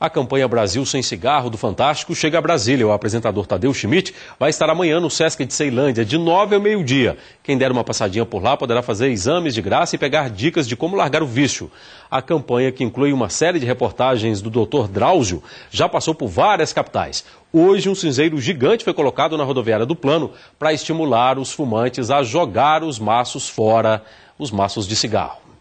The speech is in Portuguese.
A campanha Brasil Sem Cigarro do Fantástico chega a Brasília. O apresentador Tadeu Schmidt vai estar amanhã no Sesc de Ceilândia, de nove ao meio-dia. Quem der uma passadinha por lá poderá fazer exames de graça e pegar dicas de como largar o vício. A campanha, que inclui uma série de reportagens do Dr. Drauzio, já passou por várias capitais. Hoje, um cinzeiro gigante foi colocado na rodoviária do Plano para estimular os fumantes a jogar os maços fora, os maços de cigarro.